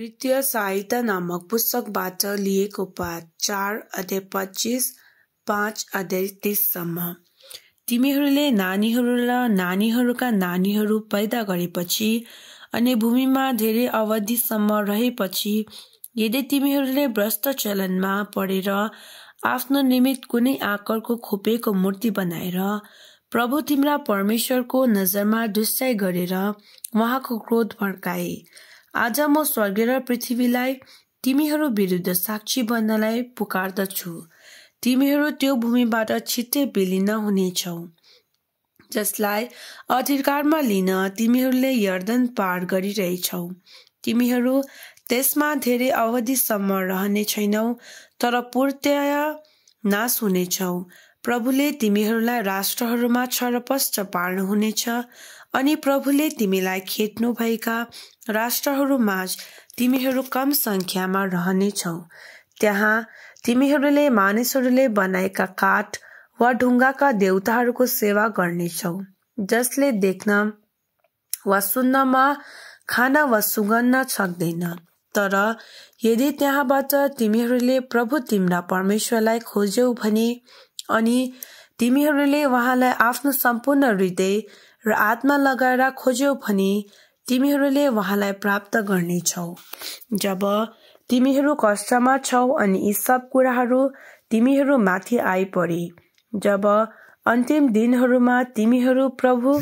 नृत्य सहायता नामक पुस्तकबाट लिएको पाठ चार अध्याय पच्चिस पाँच अध्याय तिससम्म तिमीहरूले नानीहरू र नानीहरूका नानीहरू पैदा गरेपछि अनि भूमिमा धेरै अवधिसम्म रहेपछि यदि तिमीहरूले भ्रष्ट चलनमा परेर आफ्नो निमित कुनै आकारको खोपेको मूर्ति बनाएर प्रभु तिम्रा परमेश्वरको नजरमा दुस्याइ गरेर उहाँको क्रोध भड्काए आज म स्वर्ग र पृथ्वीलाई तिमीहरू विरुद्ध साक्षी बन्नलाई पुकार्दछु तिमीहरू त्यो भूमिबाट छिट्टै बिलिन हुनेछौ जसलाई अधिकारमा लिन तिमीहरूले यर्दन पार गरिरहेछौ तिमीहरू त्यसमा धेरै अवधिसम्म रहने छैनौ तर पूर्त्याय नाश हुनेछौ प्रभुले तिमीहरूलाई राष्ट्रहरूमा छरपष्ट पार्नुहुनेछ अनि प्रभुले तिमीलाई खेट्नुभएका राष्ट्रहरूमाझ तिमीहरू कम सङ्ख्यामा रहनेछौ त्यहाँ तिमीहरूले मानिसहरूले बनाएका काठ वा ढुङ्गाका देउताहरूको सेवा गर्नेछौ जसले देख्न वा सुन्नमा खान वा सुगन्न सक्दैन तर यदि त्यहाँबाट तिमीहरूले प्रभु तिम्रा परमेश्वरलाई खोज्यौ भने अनि तिमीहरूले उहाँलाई आफ्नो सम्पूर्ण हृदय र आत्मा लगाएर खोज्यौ भने तिमीहरूले उहाँलाई प्राप्त गर्नेछौ जब तिमीहरू कष्टमा छौ अनि यी सब कुराहरू तिमीहरू माथि आइपरे जब अन्तिम दिनहरूमा तिमीहरू प्रभु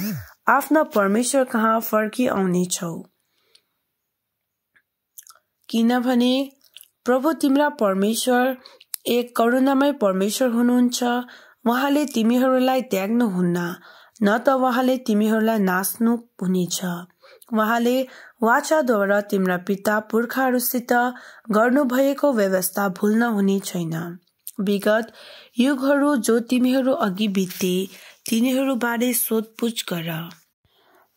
आफ्ना परमेश्वर कहाँ फर्किआउनेछौ किनभने प्रभु तिम्रा परमेश्वर एक करुणामय परमेश्वर हुनुहुन्छ उहाँले तिमीहरूलाई त्याग्नुहुन्न न त उहाँले तिमीहरूलाई नाच्नु हुनेछ उहाँले वाचाद्वारा तिम्रा पिता पुर्खाहरूसित गर्नुभएको व्यवस्था भुल्न हुने छैन विगत युगहरू जो तिमीहरू अघि बिते तिनीहरूबारे सोधपुछ गर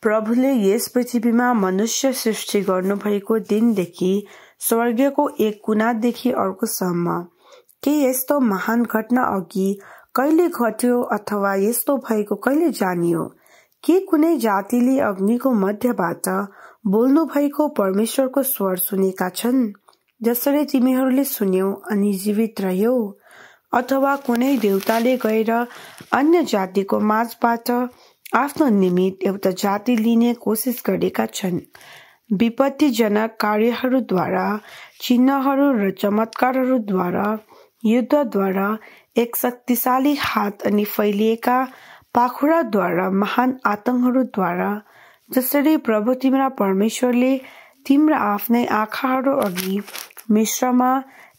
प्रभुले यस पृथ्वीमा मनुष्य सृष्टि गर्नुभएको दिनदेखि स्वर्गको एक कुनादेखि अर्कोसम्म के यस्तो महान घटना अघि कहिले घट्यो अथवा यस्तो भएको कहिले जानियो के कुनै जातिले अग्निको मध्यबाट बोल्नु भएको परमेश्वरको स्वर सुनेका छन् जसरी तिमीहरूले सुन्यौ अनि जीवित रह्यौ अथवा कुनै देउताले गएर अन्य जातिको माझबाट आफ्नो निमित्त एउटा जाति लिने कोसिस गरेका छन् विपत्तिजनक कार्यहरूद्वारा चिन्हहरू र चमत्कारहरूद्वारा युद्धद्वारा एक शक्तिशाली हात अनि फैलिएका पाखुराद्वारा महान आतङ्कहरूद्वारा जसरी प्रभु तिम्रा परमेश्वरले तिम्रा आफ्नै आँखाहरू अघि मिश्रमा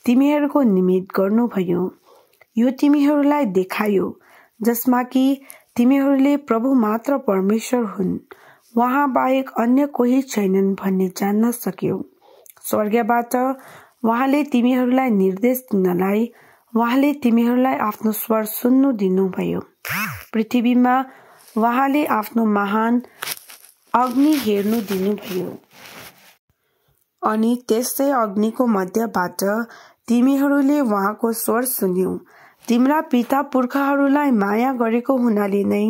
तिमीहरूको निमित्त गर्नुभयो यो तिमीहरूलाई देखायो जसमा कि तिमीहरूले प्रभु मात्र परमेश्वर हुन् उहाँ बाहेक अन्य कोही छैनन् भन्ने जान्न सक्यो स्वर्गबाट उहाँले तिमीहरूलाई निर्देश दिनलाई उहाँले तिमीहरूलाई आफ्नो स्वर सुन्नु दिनुभयो पृथ्वीमा उहाँले आफ्नो महान अग्नि हेर्नु दिनुभयो अनि त्यस्तै अग्निको मध्यबाट तिमीहरूले उहाँको स्वर सुन्यौ तिम्रा पिता पुर्खाहरूलाई माया गरेको हुनाले नै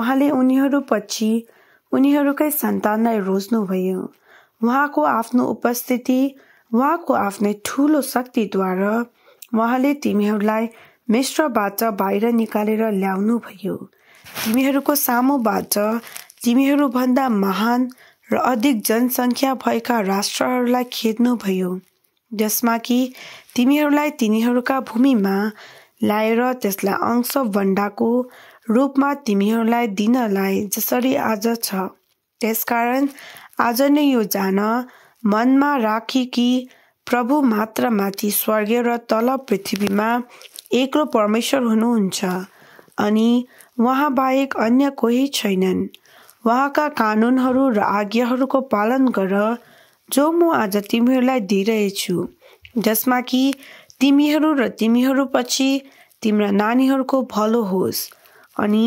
उहाँले उनीहरू पछि उनीहरूकै सन्तानलाई रोज्नुभयो उहाँको आफ्नो उपस्थिति उहाँको आफ्नै ठुलो शक्तिद्वारा उहाँले तिमीहरूलाई मिश्रबाट बाहिर निकालेर ल्याउनुभयो तिमीहरूको सामुबाट तिमीहरूभन्दा महान र अधिक जनसङ्ख्या भएका राष्ट्रहरूलाई खेद्नुभयो जसमा कि तिमीहरूलाई तिनीहरूका भूमिमा ल्याएर त्यसलाई अंश भण्डाको रूपमा तिमीहरूलाई दिनलाई जसरी आज छ त्यसकारण आज नै यो जान मनमा राखी कि प्रभु मात्र माथि स्वर्ग र तल पृथ्वीमा एक्लो परमेश्वर हुनुहुन्छ अनि बाहेक अन्य कोही छैनन् उहाँका कानुनहरू र आज्ञाहरूको पालन गर जो म आज तिमीहरूलाई दिइरहेछु जसमा कि तिमीहरू र तिमीहरू पछि तिम्रा नानीहरूको भलो होस् अनि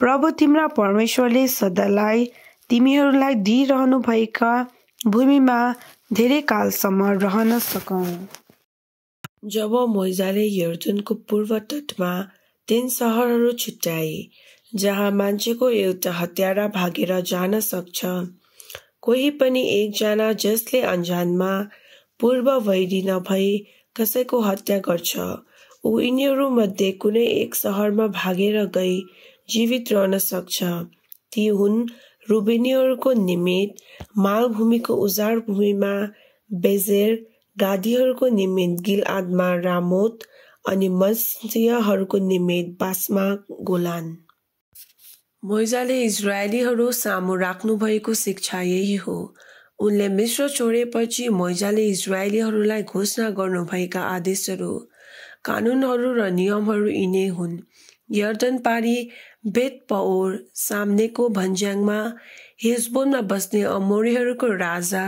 प्रभु तिम्रा परमेश्वरले सदालाई तिमीहरूलाई दिइरहनुभएका भूमिमा धेरै कालसम्म रहन सकौँ जब मोइजाले यर्दनको पूर्व तटमा तीन सहरहरू छुट्याए जहाँ मान्छेको एउटा हत्यारा भागेर जान सक्छ कोही पनि एकजना जसले अन्जानमा पूर्व वैरी नभई कसैको हत्या गर्छ ऊ यिनीहरूमध्ये कुनै एक सहरमा भागेर गई जीवित रहन सक्छ ती हुन् रुबेनीहरूको निमित्त मालभूमिको उजाड भूमिमा बेजेर निमित निमित्त आदमा रामोत अनि मसियाहरूको निमित्त बासमा गोलान मोइजाले इजरायलीहरू सामु राख्नुभएको शिक्षा यही हो उनले मिश्र छोडेपछि मोइजाले इजरायलीहरूलाई घोषणा गर्नुभएका आदेशहरू कानुनहरू र नियमहरू यिनै हुन् यर्दन पारी बेत पौर सामनेको भन्ज्याङमा हेजबोनमा बस्ने अमोरीहरूको राजा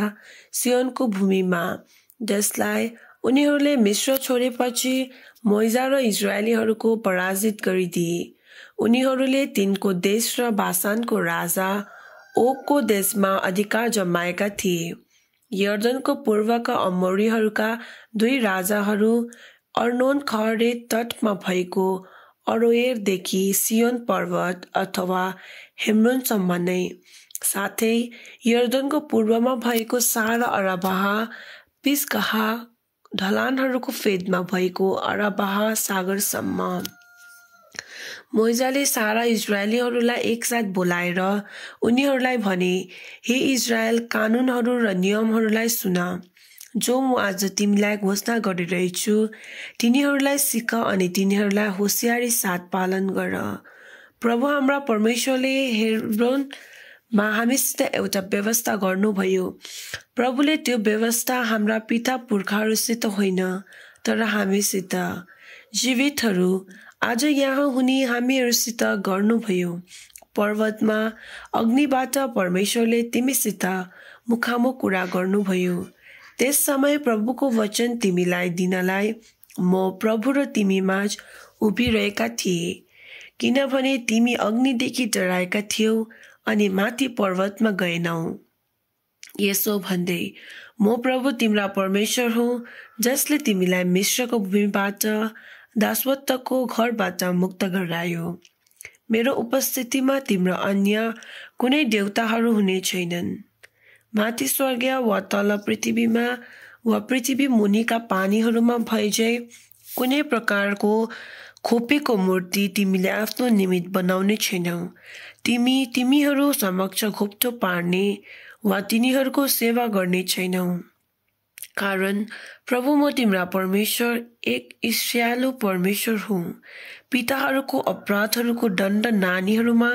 सियोनको भूमिमा जसलाई उनीहरूले मिश्र छोडेपछि मोइजा र इजरायलीहरूको पराजित गरिदिए उनीहरूले तिनको देश र बासानको राजा ओकको देशमा अधिकार जमाएका थिए यर्दनको पूर्वका अमोरीहरूका दुई राजाहरू अर्नोन खरे तटमा भएको अरोयरदेखि सियोन पर्वत अथवा हेम्रोनसम्म नै साथै यर्दनको पूर्वमा भएको सारा अराबाह पिसकहा ढलानहरूको फेदमा भएको अराबाह सागरसम्म मोइजाले सारा इजरायलीहरूलाई एकसाथ बोलाएर उनीहरूलाई भने हे इजरायल कानुनहरू र नियमहरूलाई सुना जो म आज तिमीलाई घोषणा गरिरहेछु तिनीहरूलाई सिक अनि तिनीहरूलाई होसियारी साथ पालन गर प्रभु हाम्रा परमेश्वरले हेरोनमा हामीसित एउटा व्यवस्था गर्नुभयो प्रभुले त्यो व्यवस्था हाम्रा पिता पुर्खाहरूसित होइन तर हामीसित जीवितहरू आज यहाँ हुने हामीहरूसित गर्नुभयो पर्वतमा अग्निबाट परमेश्वरले तिमीसित मुखामुख कुरा गर्नुभयो त्यस समय प्रभुको वचन तिमीलाई दिनलाई म प्रभु र तिमी माझ उभिरहेका थिए किनभने तिमी अग्निदेखि डराएका थियौ अनि माथि पर्वतमा गएनौ यसो भन्दै म प्रभु तिम्रा परमेश्वर हो जसले तिमीलाई मिश्रको भूमिबाट दासवत्तको घरबाट मुक्त गरायो मेरो उपस्थितिमा तिम्रो अन्य कुनै देवताहरू हुने छैनन् माथि स्वर्गीय वा तल पृथ्वीमा वा पृथ्वी मुनिका पानीहरूमा भइझै कुनै प्रकारको खोपेको मूर्ति तिमीले आफ्नो निमित्त बनाउने छैनौ तिमी तिमीहरू समक्ष घोप्टो पार्ने वा तिनीहरूको सेवा गर्ने छैनौ कारण प्रभु म तिम्रा परमेश्वर एक इस्यालु परमेश्वर हुँ पिताहरूको अपराधहरूको दण्ड नानीहरूमा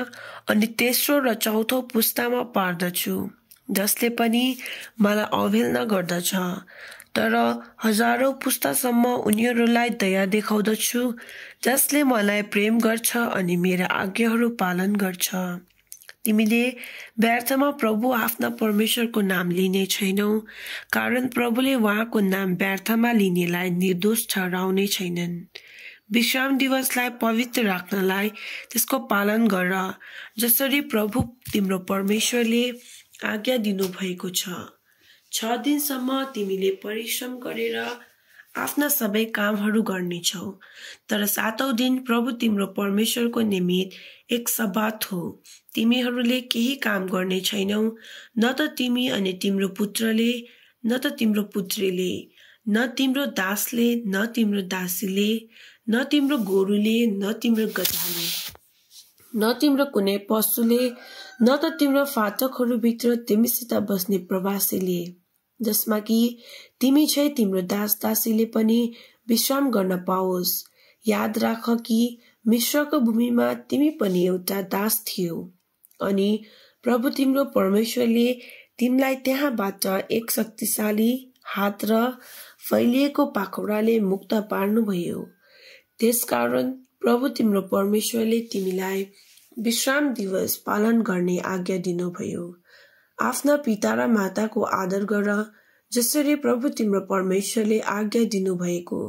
अनि तेस्रो र चौथो पुस्तामा पार्दछु जसले पनि मलाई अवहेलना गर्दछ तर हजारौँ पुस्तासम्म उनीहरूलाई दया देखाउँदछु जसले मलाई प्रेम गर्छ अनि मेरा आज्ञाहरू पालन गर्छ तिमीले व्यर्थमा प्रभु आफ्ना परमेश्वरको नाम लिने छैनौ कारण प्रभुले उहाँको नाम व्यर्थमा लिनेलाई निर्दोष ठहराउने छैनन् विश्राम दिवसलाई पवित्र राख्नलाई त्यसको पालन गर जसरी प्रभु तिम्रो परमेश्वरले आज्ञा दिनुभएको छ छ दिनसम्म तिमीले परिश्रम गरेर आफ्ना सबै कामहरू गर्नेछौ तर सातौँ दिन प्रभु तिम्रो परमेश्वरको निमित्त एक सबात हो तिमीहरूले केही काम गर्ने छैनौ न त तिमी अनि तिम्रो पुत्रले न त तिम्रो पुत्रीले न तिम्रो दासले न तिम्रो दासीले न तिम्रो गोरुले न तिम्रो गजाले न तिम्रो कुनै पशुले न त तिम्रो फाटकहरूभित्र तिमीसित बस्ने प्रवासीले जसमा कि तिमी छै तिम्रो दास दासीले पनि विश्राम गर्न पाओस् याद राख कि मिश्रको भूमिमा तिमी पनि एउटा दास थियो अनि प्रभु तिम्रो परमेश्वरले तिमीलाई त्यहाँबाट एक शक्तिशाली हात र फैलिएको पाखौराले मुक्त पार्नुभयो त्यसकारण प्रभु तिम्रो परमेश्वरले तिमीलाई विश्राम दिवस पालन गर्ने आज्ञा दिनुभयो आफ्ना पिता र माताको आदर गर जसरी प्रभु तिम्रो परमेश्वरले आज्ञा दिनुभएको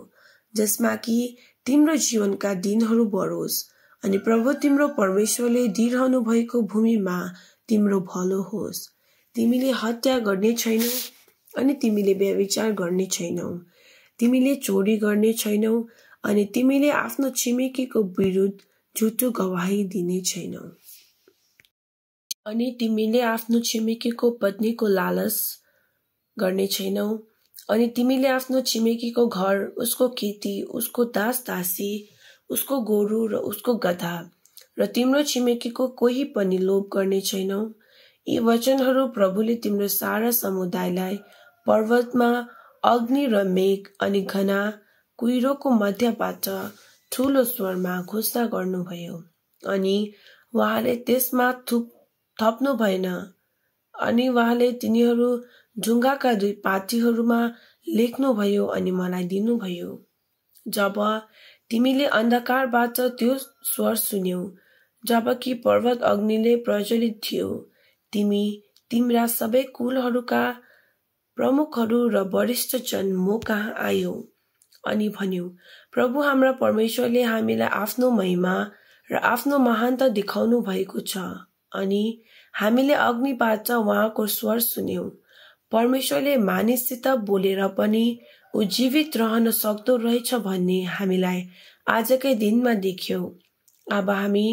जसमा कि तिम्रो जीवनका दिनहरू बढोस् अनि प्रभु तिम्रो परमेश्वरले दिइरहनु भएको भूमिमा तिम्रो भलो होस् तिमीले हत्या गर्ने छैनौ अनि तिमीले व्यविचार गर्ने छैनौ तिमीले चोरी गर्ने छैनौ अनि तिमीले आफ्नो छिमेकीको विरुद्ध झुटो गवाही दिने छैनौ अनि तिमीले आफ्नो छिमेकीको पत्नीको लालस गर्ने छैनौ अनि तिमीले आफ्नो छिमेकीको घर उसको खेती उसको दास दासी उसको गोरु र उसको गधा र तिम्रो छिमेकीको कोही पनि लोभ गर्ने छैनौ यी वचनहरू प्रभुले तिम्रो सारा समुदायलाई पर्वतमा अग्नि र मेघ अनि घना कुहिरोको मध्यबाट ठुलो स्वरमा घोषणा गर्नुभयो अनि उहाँले त्यसमा थुप थप्नु भएन अनि उहाँले तिनीहरू ढुङ्गाका दुई पाटीहरूमा लेख्नुभयो अनि मलाई दिनुभयो जब तिमीले अन्धकारबाट त्यो स्वर सुन्यौ जबकि पर्वत अग्निले प्रज्वलित थियो तिमी तिम्रा सबै कुलहरूका प्रमुखहरू र वरिष्ठ म कहाँ आयौ अनि भन्यो प्रभु हाम्रा परमेश्वरले हामीलाई आफ्नो महिमा र आफ्नो महानता देखाउनु भएको छ अनि हामीले अग्निबाट उहाँको स्वर सुन्यौँ परमेश्वरले मानिससित बोलेर पनि ऊ जीवित रहन सक्दो रहेछ भन्ने हामीलाई आजकै दिनमा देख्यौ अब हामी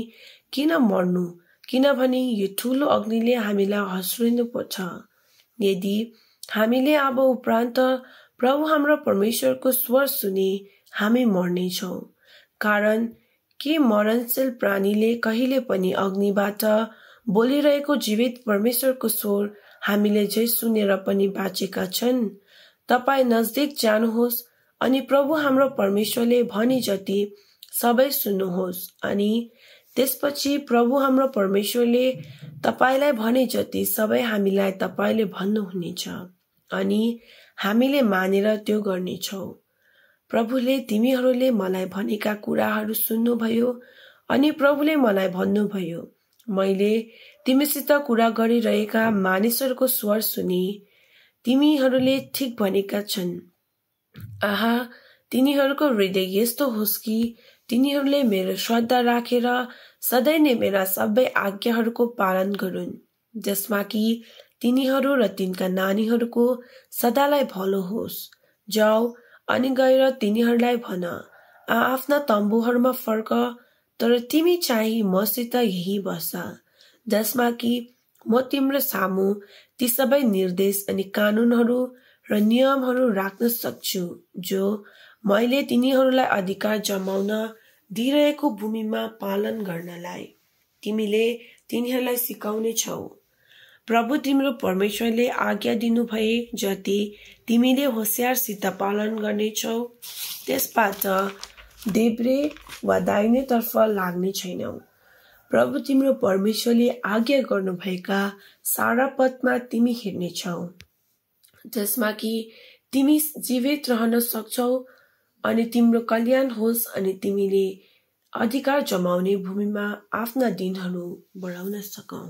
किन मर्नु किनभने यो ठुलो अग्निले हामीलाई हस्रिनु पर्छ यदि हामीले अब उपरान्त प्रभु हाम्रो परमेश्वरको स्वर सुने हामी मर्नेछौँ कारण के मरणशील प्राणीले कहिले पनि अग्निबाट बोलिरहेको जीवित परमेश्वरको स्वर हामीले जे सुनेर पनि बाँचेका छन् तपाईँ नजदिक जानुहोस् अनि प्रभु हाम्रो परमेश्वरले भने जति सबै सुन्नुहोस् अनि त्यसपछि प्रभु हाम्रो परमेश्वरले तपाईँलाई भने जति सबै हामीलाई तपाईँले भन्नुहुनेछ अनि हामीले मानेर त्यो गर्नेछौ प्रभुले तिमीहरूले मलाई भनेका कुराहरू सुन्नुभयो अनि प्रभुले मलाई भन्नुभयो मैले तिमीसित कुरा गरिरहेका मानिसहरूको स्वर सुने तिमीहरूले ठिक भनेका छन् आहा तिनीहरूको हृदय यस्तो होस् कि तिनीहरूले मेरो श्रद्धा राखेर सधैँ नै मेरा सबै आज्ञाहरूको पालन गरून् जसमा कि तिनीहरू र तिनका नानीहरूको सदालाई भलो होस् जाऊ अनि गएर तिनीहरूलाई भन आ आफ्ना तम्बुहरूमा फर्क तर तिमी चाहिँ मसित यही बस जसमा कि म तिम्रो सामु ती सबै निर्देश अनि कानुनहरू र नियमहरू राख्न सक्छु जो मैले तिनीहरूलाई अधिकार जमाउन दिइरहेको भूमिमा पालन गर्नलाई तिमीले तिनीहरूलाई सिकाउने छौ प्रभु तिम्रो परमेश्वरले आज्ञा दिनुभए जति तिमीले होसियारसित पालन गर्नेछौ त्यसबाट देब्रे वा दाहिनेतर्फ लाग्ने छैनौ प्रभु तिम्रो परमेश्वरले आज्ञा गर्नुभएका सारा पथमा तिमी हिँड्नेछौ जसमा कि तिमी जीवित रहन सक्छौ अनि तिम्रो कल्याण होस् अनि तिमीले अधिकार जमाउने भूमिमा आफ्ना दिनहरू बढाउन सकौ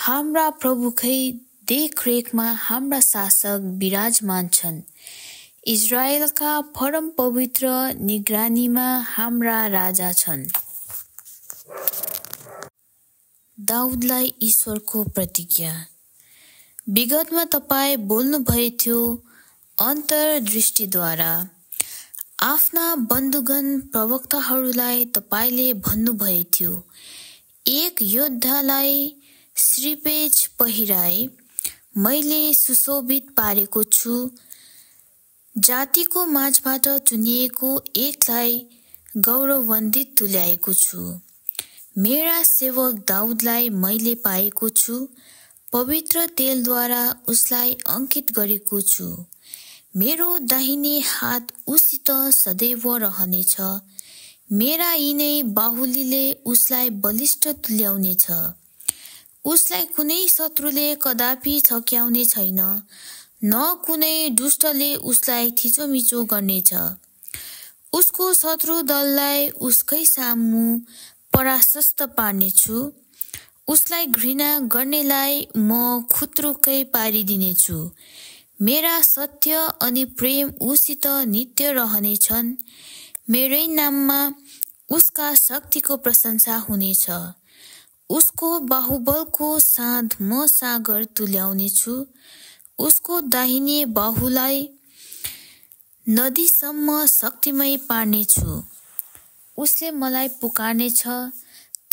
हाम्रा प्रभुकै देखरेखमा हाम्रा शासक विराजमान छन् इजरायलका परम पवित्र निगरानीमा हाम्रा राजा छन् दाउदलाई ईश्वरको प्रतिज्ञा विगतमा तपाईँ बोल्नुभएको थियो अन्तर्दृष्टिद्वारा आफ्ना बन्धुगण प्रवक्ताहरूलाई तपाईँले भन्नुभएको थियो एक योद्धालाई श्रीपेज पहिराई, मैले सुशोभित पारेको छु जातिको माझबाट चुनिएको एकलाई गौरवन्दित तुल्याएको छु मेरा सेवक दाउदलाई मैले पाएको छु पवित्र तेलद्वारा उसलाई अङ्कित गरेको छु मेरो दाहिने हात उसित सदैव रहनेछ मेरा यिनै बाहुलीले उसलाई बलिष्ठ तुल्याउनेछ उसलाई कुनै शत्रुले कदापि छक्याउने छैन न कुनै दुष्टले उसलाई थिचोमिचो गर्नेछ उसको शत्रु दललाई उसकै सामु पराशस्त पार्नेछु उसलाई घृणा गर्नेलाई म खुत्रुकै पारिदिनेछु मेरा सत्य अनि प्रेम उसित नित्य रहनेछन् मेरै नाममा उसका शक्तिको प्रशंसा हुनेछ उसको बाहुबलको साँध म सागर तुल्याउनेछु उसको दाहिने बाहुलाई नदीसम्म शक्तिमय पार्नेछु उसले मलाई पुकार्नेछ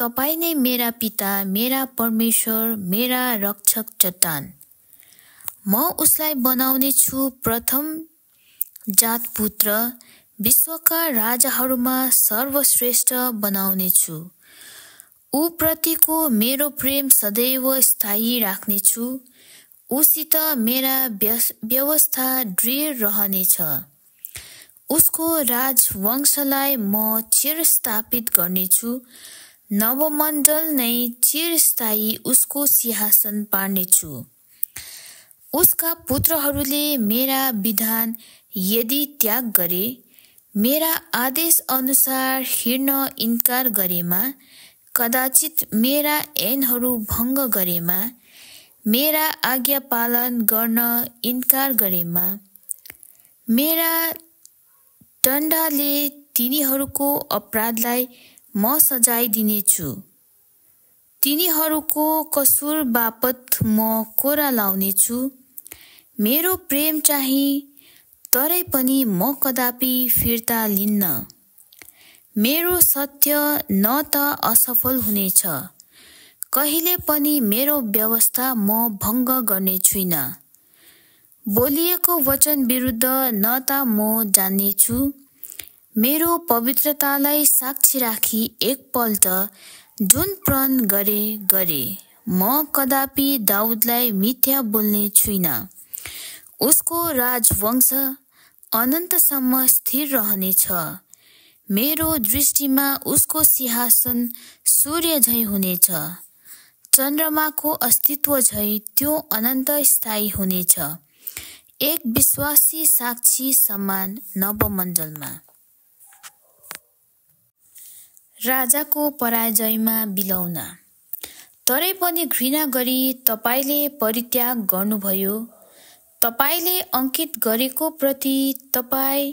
तपाईँ नै मेरा पिता मेरा परमेश्वर मेरा रक्षक चट्टान म उसलाई बनाउनेछु छु प्रथम जातपुत्र विश्वका राजाहरूमा सर्वश्रेष्ठ बनाउनेछु छु ऊप्रतिको मेरो प्रेम सदैव स्थायी राख्नेछु उसित मेरा व्यवस्था दृढ रहनेछ उसको राजवंशलाई म चिर गर्नेछु नवमण्डल नै चिरस्थायी उसको सिंहासन पार्नेछु उसका पुत्रहरूले मेरा विधान यदि त्याग गरे मेरा आदेश अनुसार हिँड्न इन्कार गरेमा कदाचित मेरा ऐनहरू भङ्ग गरेमा मेरा आज्ञा पालन गर्न इन्कार गरेमा मेरा दण्डले तिनीहरूको अपराधलाई म सजाय दिनेछु तिनीहरूको कसुर बापत म कोरा लाउनेछु मेरो प्रेम चाहिँ तरै पनि म कदापि फिर्ता लिन्न मेरो सत्य न त असफल हुनेछ कहिले पनि मेरो व्यवस्था म भङ्ग गर्ने छुइनँ बोलिएको वचन विरुद्ध न त म जान्नेछु मेरो पवित्रतालाई साक्षी राखी एकपल्ट जुन प्रण गरे गरे म कदापि दाउदलाई मिथ्या बोल्ने छुइनँ उसको राजवंश अनन्तसम्म स्थिर रहनेछ मेरो दृष्टिमा उसको सिंहासन सूर्य झै हुनेछ चन्द्रमाको अस्तित्व झै त्यो अनन्त स्थायी हुनेछ एक विश्वासी साक्षी समान नवमण्डलमा राजाको पराजयमा बिलौना तरै पनि घृणा गरी तपाईँले परित्याग गर्नुभयो तपाईँले अङ्कित गरेको प्रति तपाईँ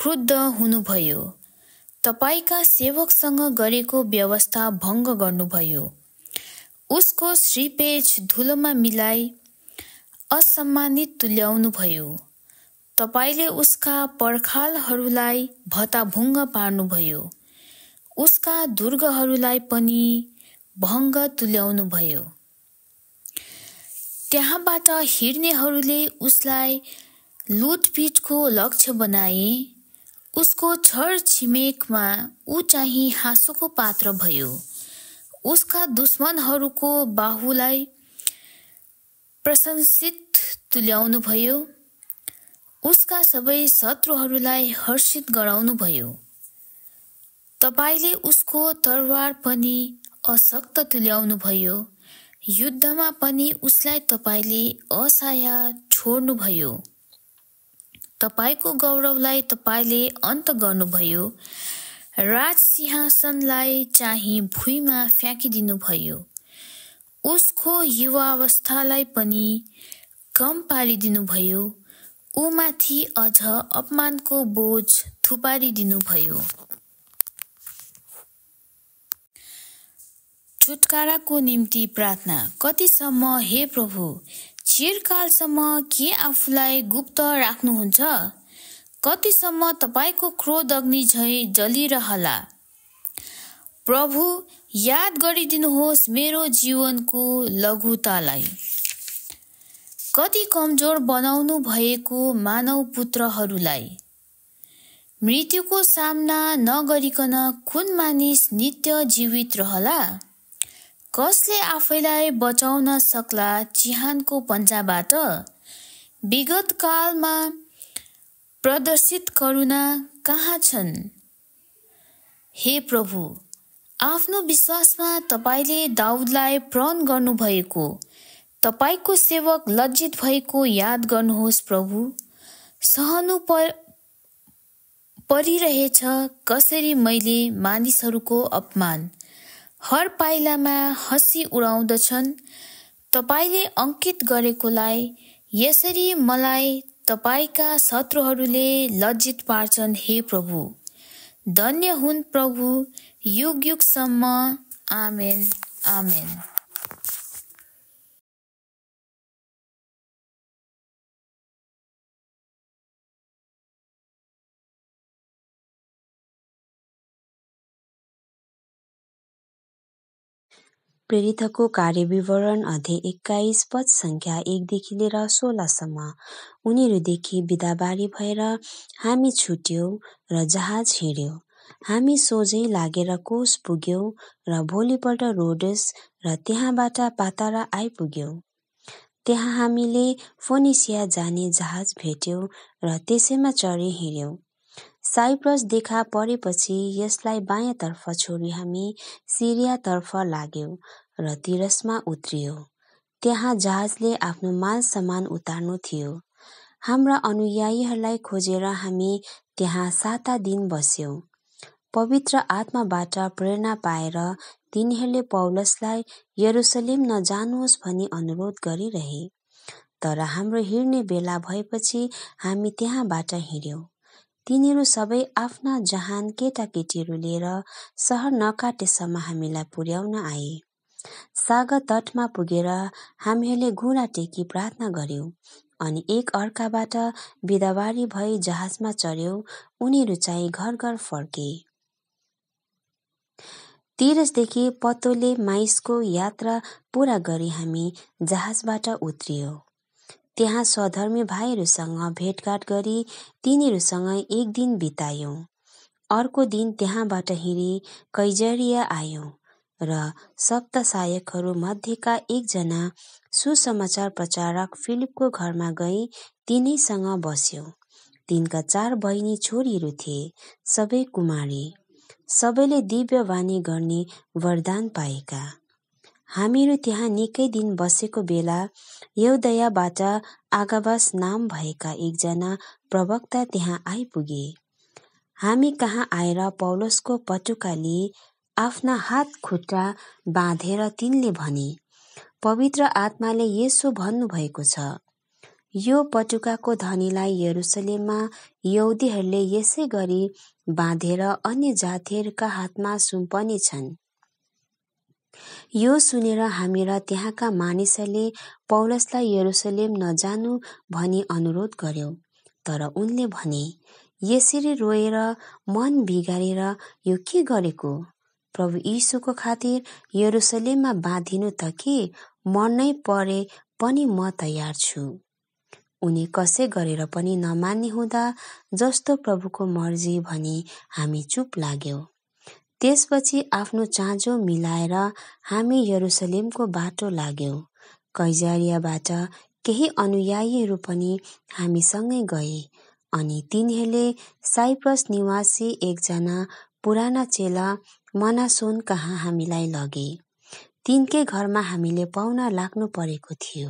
क्रुद्ध हुनुभयो तपाईँका सेवकसँग गरेको व्यवस्था भङ्ग गर्नुभयो उसको श्रीपेज धुलोमा मिलाई असम्मानित तुल्याउनुभयो तपाईँले उसका पर्खालहरूलाई भत्ताभुङ्ग पार्नुभयो उसका दुर्गहरूलाई पनि भङ्ग तुल्याउनुभयो त्यहाँबाट हिँड्नेहरूले उसलाई लुटपिटको लक्ष्य बनाए उसको छर छिमेकमा ऊ चाहिँ हाँसोको पात्र भयो उसका दुश्मनहरूको बाहुलाई प्रशंसित तुल्याउनुभयो उसका सबै शत्रुहरूलाई हर्षित गराउनुभयो तपाईँले उसको तरवार पनि अशक्त तुल्याउनुभयो युद्धमा पनि उसलाई तपाईँले असहाय छोड्नुभयो तपाईँको गौरवलाई तपाईँले अन्त गर्नुभयो राज सिंहासनलाई चाहिँ भुइँमा फ्याँकिदिनुभयो उसको युवावस्थालाई पनि कम पारिदिनुभयो ऊमाथि अझ अपमानको बोझ थुपारिदिनुभयो छुटकाराको निम्ति प्रार्थना कतिसम्म हे प्रभु चिरकालसम्म के आफूलाई गुप्त राख्नुहुन्छ कतिसम्म तपाईँको क्रोध अग्नि झै जलिरहला प्रभु याद गरिदिनुहोस् मेरो जीवनको लघुतालाई कति कमजोर बनाउनु भएको मानव पुत्रहरूलाई मृत्युको सामना नगरिकन कुन मानिस नित्य जीवित रहला कसले आफैलाई बचाउन सक्ला चिहानको पन्जाबाट कालमा प्रदर्शित करुणा कहाँ छन् हे प्रभु आफ्नो विश्वासमा तपाईँले दाउदलाई प्रण गर्नुभएको तपाईँको सेवक लज्जित भएको याद गर्नुहोस् प्रभु सहनु पर परिरहेछ कसरी मैले मानिसहरूको अपमान हर पाइलामा हँसी उडाउँदछन् तपाईँले अङ्कित गरेकोलाई यसरी मलाई तपाईँका शत्रुहरूले लज्जित पार्छन् हे प्रभु धन्य हुन् प्रभु युग युगसम्म आमेन आमेन प्रेरितको कार्य विवरण अध्याय एक्काइस पद सङ्ख्या एकदेखि लिएर सोह्रसम्म उनीहरूदेखि बिदाबारी भएर हामी छुट्यौँ र जहाज हिँड्यौँ हामी सोझै लागेर कोष पुग्यौँ र भोलिपल्ट रोडस र त्यहाँबाट पातारा आइपुग्यौँ त्यहाँ हामीले फोनिसिया जाने जहाज भेट्यौँ र त्यसैमा चढी हिँड्यौँ साइप्रस देखा परेपछि यसलाई बायाँतर्फ छोडी हामी सिरियातर्फ लाग्यौँ र तिरसमा उत्रियौँ। त्यहाँ जहाजले आफ्नो माल सामान उतार्नु थियो। हाम्रा अनुयायीहरूलाई खोजेर हामी त्यहाँ साता दिन बस्यौँ। पवित्र आत्माबाट प्रेरणा पाएर तिनीहरूले पौलसलाई यरुसलेम नजानुहोस् भनी अनुरोध गरिरहे। तर हाम्रो हिँड्ने बेला भएपछि हामी त्यहाँबाट हिँड्यौँ। तिनीहरू सबै आफ्ना जहान केटाकेटीहरू लिएर सहर नकाटेसम्म हामीलाई पुर्याउन आए सागर तटमा पुगेर हामीहरूले घुँडा टेकी प्रार्थना गर्यौँ अनि एक अर्काबाट बिदावारी भई जहाजमा चढ्यौँ उनीहरू चाहिँ घर घर फर्के तिरसदेखि पतोले माइसको यात्रा पुरा गरी हामी जहाजबाट उत्रियौँ त्यहाँ सधर्मी भाइहरूसँग भेटघाट गरी तिनीहरूसँग एक दिन बितायौँ अर्को दिन त्यहाँबाट हिँडी कैजरिया आयौँ र सहायकहरू मध्येका एकजना सुसमाचार प्रचारक फिलिपको घरमा गई तिनैसँग बस्यौँ तिनका चार बहिनी छोरीहरू थिए सबै कुमारी सबैले दिव्यवाणी गर्ने वरदान पाएका हामीहरू त्यहाँ निकै दिन बसेको बेला यौदयाबाट आगावास नाम भएका एकजना प्रवक्ता त्यहाँ आइपुगे हामी कहाँ आएर पौलसको पटुकाले आफ्ना हात खुट्टा बाँधेर तिनले भने पवित्र आत्माले यसो भन्नुभएको छ यो पटुकाको धनीलाई यरुसलेममा यौदीहरूले यसै गरी बाँधेर अन्य जातिहरूका हातमा सुम्पनेछन् यो सुनेर हामी र त्यहाँका मानिसहरूले पौलसलाई यरुसलेम नजानु भनी अनुरोध गर्यो तर उनले भने यसरी रोएर मन बिगारेर यो के गरेको प्रभु यीशुको खातिर यरुसलेममा बाँधिनु त के मनै परे पनि म तयार छु उनी कसै गरेर पनि नमान्ने हुँदा जस्तो प्रभुको मर्जी भनी हामी चुप लाग्यौँ त्यसपछि आफ्नो चाँजो मिलाएर हामी यरुसलेमको बाटो लाग्यौँ कैजारियाबाट केही अनुयायीहरू पनि हामीसँगै गए अनि तिनीहरूले साइप्रस निवासी एकजना पुराना चेला मनासोन कहाँ हामीलाई लगे तिनकै घरमा हामीले पाहुना लाग्नु परेको थियो